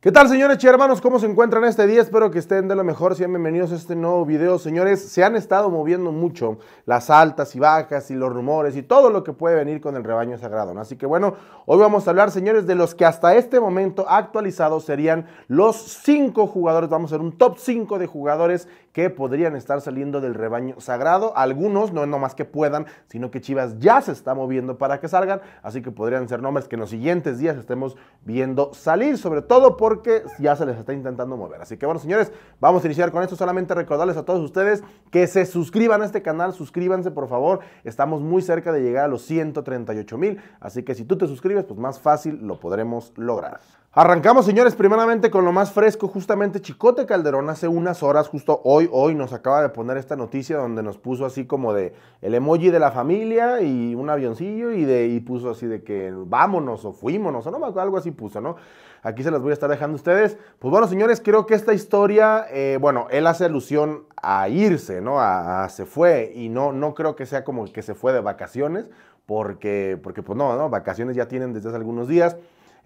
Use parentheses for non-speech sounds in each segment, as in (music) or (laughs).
¿Qué tal, señores y hermanos? ¿Cómo se encuentran este día? Espero que estén de lo mejor. Sean bienvenidos a este nuevo video. Señores, se han estado moviendo mucho las altas y bajas y los rumores y todo lo que puede venir con el rebaño sagrado. Así que bueno, hoy vamos a hablar, señores, de los que hasta este momento actualizados serían los cinco jugadores. Vamos a hacer un top 5 de jugadores que podrían estar saliendo del rebaño sagrado. Algunos, no, es nomás que puedan, sino que Chivas ya se está moviendo para que salgan. Así que podrían ser nombres que en los siguientes días estemos viendo salir, sobre todo por porque ya se les está intentando mover. Así que bueno, señores, vamos a iniciar con esto. Solamente recordarles a todos ustedes que se suscriban a este canal, suscríbanse por favor. Estamos muy cerca de llegar a los 138 mil, así que si tú te suscribes, pues más fácil lo podremos lograr. Arrancamos, señores, primeramente con lo más fresco, justamente Chicote Calderón hace unas horas, justo hoy, hoy nos acaba de poner esta noticia donde nos puso así como de el emoji de la familia y un avioncillo y, de, y puso así de que vámonos o fuímonos o no algo así puso, ¿no? Aquí se las voy a estar ustedes. Pues bueno, señores, creo que esta historia, eh, bueno, él hace alusión a irse, ¿no? A, se fue y no, no creo que sea como que se fue de vacaciones, porque, porque pues no, ¿no? Vacaciones ya tienen desde hace algunos días.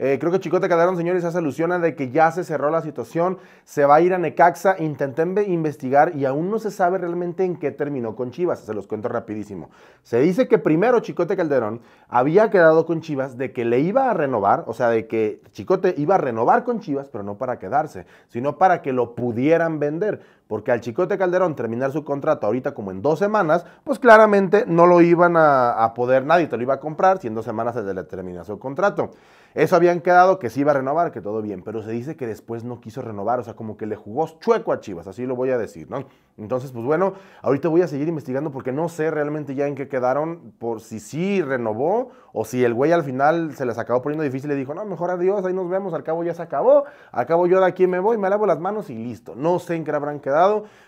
Eh, creo que Chicote Calderón, señores, ya se a de que ya se cerró la situación, se va a ir a Necaxa, intenté investigar y aún no se sabe realmente en qué terminó con Chivas, se los cuento rapidísimo. Se dice que primero Chicote Calderón había quedado con Chivas de que le iba a renovar, o sea, de que Chicote iba a renovar con Chivas, pero no para quedarse, sino para que lo pudieran vender porque al Chicote Calderón terminar su contrato ahorita como en dos semanas, pues claramente no lo iban a, poder, nadie te lo iba a comprar si en dos semanas se le termina su contrato. Eso habían quedado que sí iba a renovar, que todo bien, pero se dice que después no quiso renovar, o sea, como que le jugó chueco a Chivas, así lo voy a decir, ¿no? Entonces, pues bueno, ahorita voy a seguir investigando porque no sé realmente ya en qué quedaron, por si sí renovó o si el güey al final se les acabó poniendo difícil y le dijo, no, mejor adiós, ahí nos vemos, al cabo ya se acabó, al cabo yo de aquí me voy, me lavo las manos y listo. No sé en qué habrán quedado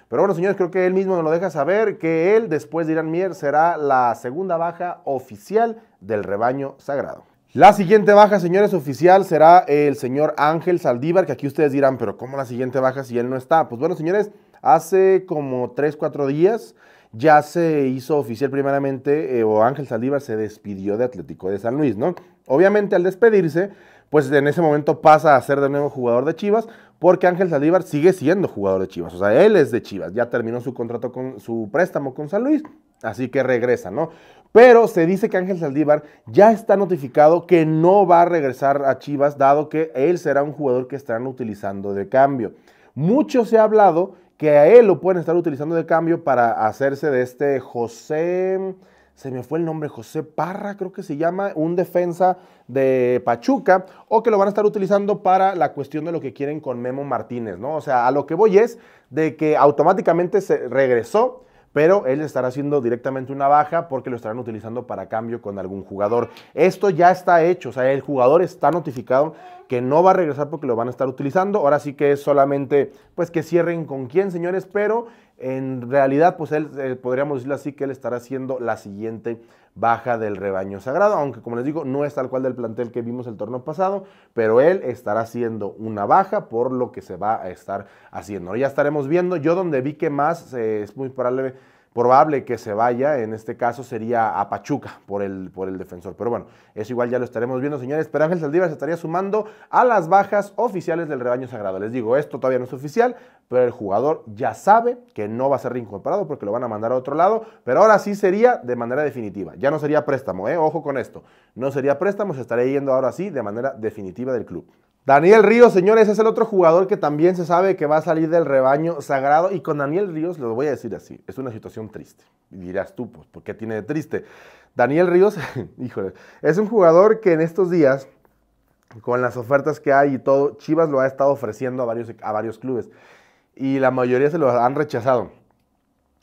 pero bueno, señores, creo que él mismo nos lo deja saber que él, después de Irán Mier, será la segunda baja oficial del rebaño sagrado. La siguiente baja, señores, oficial será el señor Ángel Saldívar, que aquí ustedes dirán, pero ¿cómo la siguiente baja si él no está? Pues bueno, señores, hace como 3, 4 días ya se hizo oficial primeramente, eh, o Ángel Saldívar se despidió de Atlético de San Luis, ¿no? Obviamente al despedirse, pues en ese momento pasa a ser de nuevo jugador de Chivas, porque Ángel Saldívar sigue siendo jugador de Chivas, o sea, él es de Chivas, ya terminó su contrato con su préstamo con San Luis, así que regresa, ¿no? Pero se dice que Ángel Saldívar ya está notificado que no va a regresar a Chivas, dado que él será un jugador que estarán utilizando de cambio. Mucho se ha hablado que a él lo pueden estar utilizando de cambio para hacerse de este José se me fue el nombre, José Parra, creo que se llama, un defensa de Pachuca, o que lo van a estar utilizando para la cuestión de lo que quieren con Memo Martínez, ¿no? O sea, a lo que voy es de que automáticamente se regresó, pero él estará haciendo directamente una baja porque lo estarán utilizando para cambio con algún jugador. Esto ya está hecho, o sea, el jugador está notificado que no va a regresar porque lo van a estar utilizando. Ahora sí que es solamente, pues que cierren con quién, señores, pero en realidad, pues él, eh, podríamos decirlo así, que él estará haciendo la siguiente baja del rebaño sagrado, aunque como les digo, no es tal cual del plantel que vimos el torneo pasado, pero él estará haciendo una baja por lo que se va a estar haciendo. Ya estaremos viendo, yo donde vi que más eh, es muy probable probable que se vaya, en este caso sería a Pachuca por el, por el defensor. Pero bueno, eso igual ya lo estaremos viendo, señores. Pero Ángel Saldívar se estaría sumando a las bajas oficiales del rebaño sagrado. Les digo, esto todavía no es oficial, pero el jugador ya sabe que no va a ser reincorporado porque lo van a mandar a otro lado. Pero ahora sí sería de manera definitiva. Ya no sería préstamo, ¿eh? ojo con esto. No sería préstamo, se estaría yendo ahora sí de manera definitiva del club. Daniel Ríos, señores, es el otro jugador que también se sabe que va a salir del rebaño sagrado. Y con Daniel Ríos, lo voy a decir así, es una situación triste. Y dirás tú, pues, ¿por qué tiene de triste? Daniel Ríos, (laughs) híjole, es un jugador que en estos días, con las ofertas que hay y todo, Chivas lo ha estado ofreciendo a varios, a varios clubes. Y la mayoría se lo han rechazado.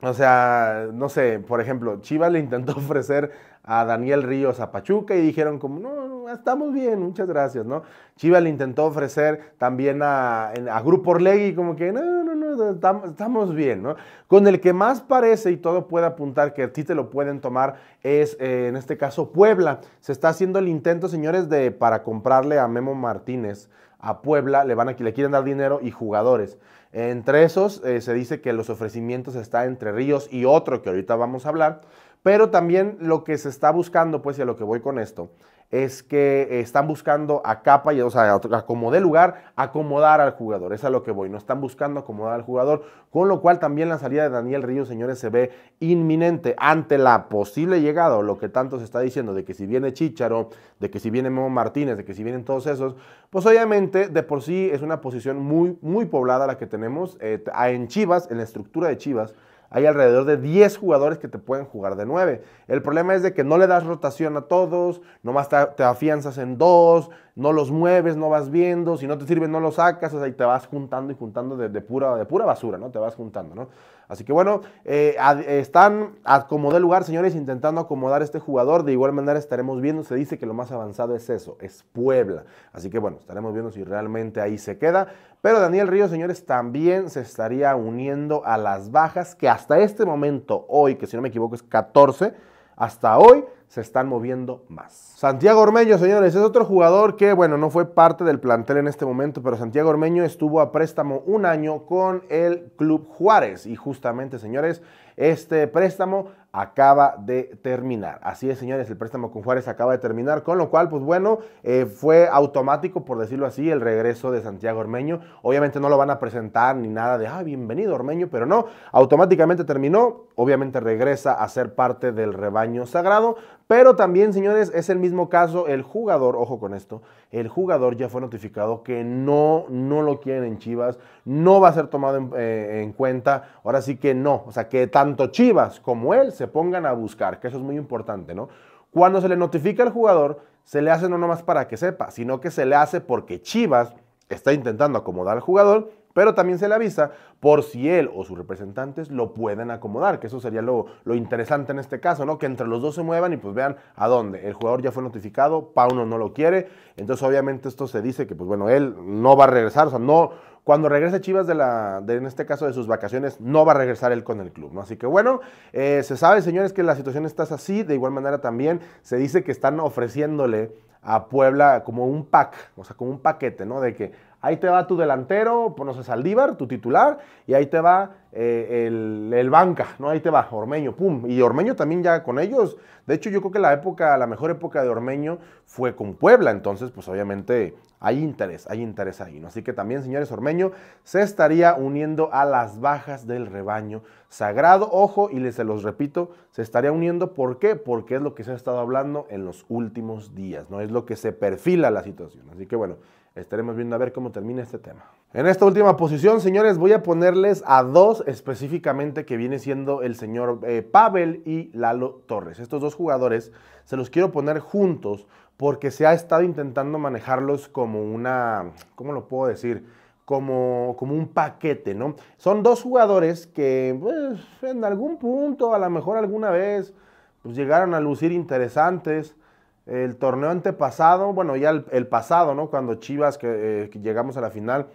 O sea, no sé, por ejemplo, Chivas le intentó (laughs) ofrecer a Daniel Ríos a Pachuca y dijeron como, no, estamos bien, muchas gracias, ¿no? Chiva le intentó ofrecer también a, a Grupo Orlegi, como que, no, no, no, estamos bien, ¿no? Con el que más parece y todo puede apuntar que a ti te lo pueden tomar es, eh, en este caso, Puebla. Se está haciendo el intento, señores, de para comprarle a Memo Martínez a Puebla, le, van a, le quieren dar dinero y jugadores. Entre esos eh, se dice que los ofrecimientos está entre Ríos y otro que ahorita vamos a hablar, pero también lo que se está buscando, pues y a lo que voy con esto, es que eh, están buscando a capa y o sea, como de lugar, acomodar al jugador. Es a lo que voy, no están buscando acomodar al jugador, con lo cual también la salida de Daniel Ríos, señores, se ve inminente ante la posible llegada o lo que tanto se está diciendo de que si viene Chicharo, de que si viene Memo Martínez, de que si vienen todos esos, pues obviamente de por sí es una posición muy, muy poblada la que tenemos eh, en Chivas, en la estructura de Chivas hay alrededor de 10 jugadores que te pueden jugar de 9. El problema es de que no le das rotación a todos, nomás te, afianzas en dos, no los mueves, no vas viendo, si no te sirve no los sacas, Ahí te vas juntando y juntando de, pura, de pura basura, ¿no? Te vas juntando, ¿no? Así que bueno, eh, están acomodé como de lugar, señores, intentando acomodar a este jugador. De igual manera estaremos viendo, se dice que lo más avanzado es eso, es Puebla. Así que bueno, estaremos viendo si realmente ahí se queda. Pero Daniel Ríos, señores, también se estaría uniendo a las bajas que hasta este momento, hoy, que si no me equivoco es 14, hasta hoy se están moviendo más. Santiago Ormeño, señores, es otro jugador que, bueno, no fue parte del plantel en este momento, pero Santiago Ormeño estuvo a préstamo un año con el Club Juárez. Y justamente, señores, este préstamo acaba de terminar. Así es, señores, el préstamo con Juárez acaba de terminar, con lo cual, pues bueno, eh, fue automático, por decirlo así, el regreso de Santiago Ormeño. Obviamente no lo van a presentar ni nada de, ah, bienvenido Ormeño, pero no, automáticamente terminó, obviamente regresa a ser parte del rebaño sagrado, pero también, señores, es el mismo caso, el jugador, ojo con esto, el jugador ya fue notificado que no, no lo quieren en Chivas, no va a ser tomado eh, en, cuenta, ahora sí que no, o sea, que tanto Chivas como él se pongan a buscar, que eso es muy importante, ¿no? Cuando se le notifica al jugador, se le hace no nomás para que sepa, sino que se le hace porque Chivas está intentando acomodar al jugador pero también se le avisa por si él o sus representantes lo pueden acomodar, que eso sería lo, interesante en este caso, ¿no? Que entre los dos se muevan y pues vean a dónde. El jugador ya fue notificado, Pauno no lo quiere, entonces obviamente esto se dice que pues bueno, él no va a regresar, o sea, no, cuando regrese Chivas de la, en este caso de sus vacaciones, no va a regresar él con el club, ¿no? Así que bueno, eh, se sabe, señores, que la situación está así. De igual manera también se dice que están ofreciéndole a Puebla como un pack, o sea, como un paquete, ¿no? De que Ahí te va tu delantero, pues, no sé, Saldívar, tu titular, y ahí te va eh, el, el, banca, ¿no? Ahí te va, Ormeño, pum. Y Ormeño también ya con ellos. De hecho, yo creo que la época, la mejor época de Ormeño fue con Puebla. Entonces, pues obviamente hay interés, hay interés ahí, ¿no? Así que también, señores, Ormeño se estaría uniendo a las bajas del rebaño sagrado. Ojo, y les se los repito, se estaría uniendo. ¿Por qué? Porque es lo que se ha estado hablando en los últimos días, ¿no? Es lo que se perfila la situación. Así que bueno estaremos viendo a ver cómo termina este tema. En esta última posición, señores, voy a ponerles a dos específicamente que viene siendo el señor eh, Pavel y Lalo Torres. Estos dos jugadores se los quiero poner juntos porque se ha estado intentando manejarlos como una, ¿cómo lo puedo decir? Como, como, un paquete, ¿no? Son dos jugadores que, pues, en algún punto, a lo mejor alguna vez, pues llegaron a lucir interesantes, el torneo antepasado, bueno, ya el, pasado, ¿no? Cuando Chivas, eh, que, llegamos a la final,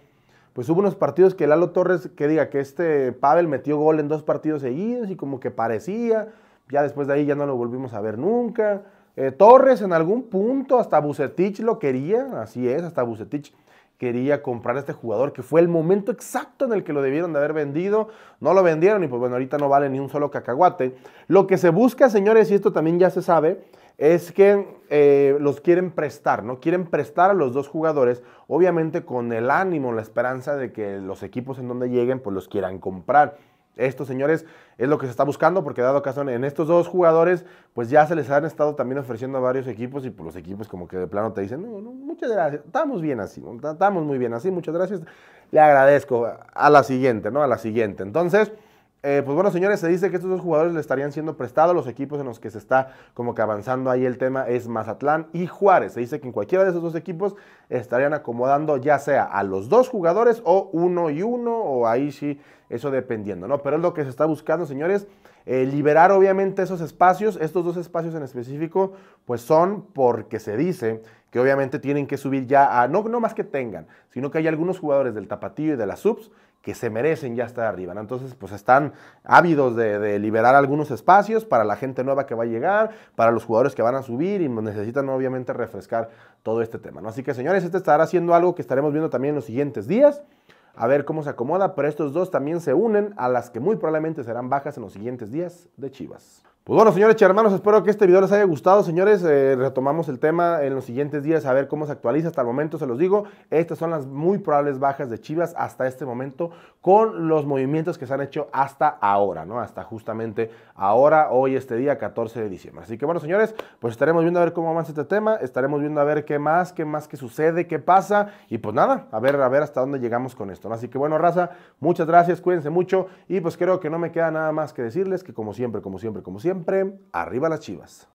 pues hubo unos partidos que Lalo Torres, que diga que este Pavel metió gol en dos partidos seguidos y como que parecía, ya después de ahí ya no lo volvimos a ver nunca. Eh, Torres en algún punto, hasta Bucetich lo quería, así es, hasta Bucetich quería comprar a este jugador, que fue el momento exacto en el que lo debieron de haber vendido, no lo vendieron y pues bueno, ahorita no vale ni un solo cacahuate. Lo que se busca, señores, y esto también ya se sabe, es que eh, los quieren prestar, ¿no? Quieren prestar a los dos jugadores, obviamente con el ánimo, la esperanza de que los equipos en donde lleguen pues los quieran comprar estos señores es lo que se está buscando porque dado caso en estos dos jugadores pues ya se les han estado también ofreciendo a varios equipos y pues los equipos como que de plano te dicen, no, muchas gracias, estamos bien así, estamos muy bien así, muchas gracias, le agradezco a la siguiente, ¿no? A la siguiente. Entonces... Eh, pues bueno, señores, se dice que estos dos jugadores le estarían siendo prestados. Los equipos en los que se está como que avanzando ahí el tema es Mazatlán y Juárez. Se dice que en cualquiera de esos dos equipos estarían acomodando ya sea a los dos jugadores o uno y uno o ahí sí, eso dependiendo, ¿no? Pero es lo que se está buscando, señores. Eh, liberar obviamente esos espacios, estos dos espacios en específico, pues son porque se dice que obviamente tienen que subir ya a, no, no más que tengan, sino que hay algunos jugadores del tapatío y de las subs que se merecen ya estar arriba. Entonces, pues están ávidos de, liberar algunos espacios para la gente nueva que va a llegar, para los jugadores que van a subir y necesitan obviamente refrescar todo este tema. Así que, señores, este estará siendo algo que estaremos viendo también en los siguientes días a ver cómo se acomoda, pero estos dos también se unen a las que muy probablemente serán bajas en los siguientes días de Chivas. Pues bueno, señores y hermanos, espero que este video les haya gustado. Señores, eh, retomamos el tema en los siguientes días a ver cómo se actualiza. Hasta el momento se los digo, estas son las muy probables bajas de Chivas hasta este momento con los movimientos que se han hecho hasta ahora, ¿no? Hasta justamente ahora, hoy, este día, 14 de diciembre. Así que bueno, señores, pues estaremos viendo a ver cómo avanza este tema, estaremos viendo a ver qué más, qué más que sucede, qué pasa y pues nada, a ver, a ver hasta dónde llegamos con esto. ¿no? Así que bueno, raza, muchas gracias, cuídense mucho y pues creo que no me queda nada más que decirles que como siempre, como siempre, como siempre, siempre arriba las chivas.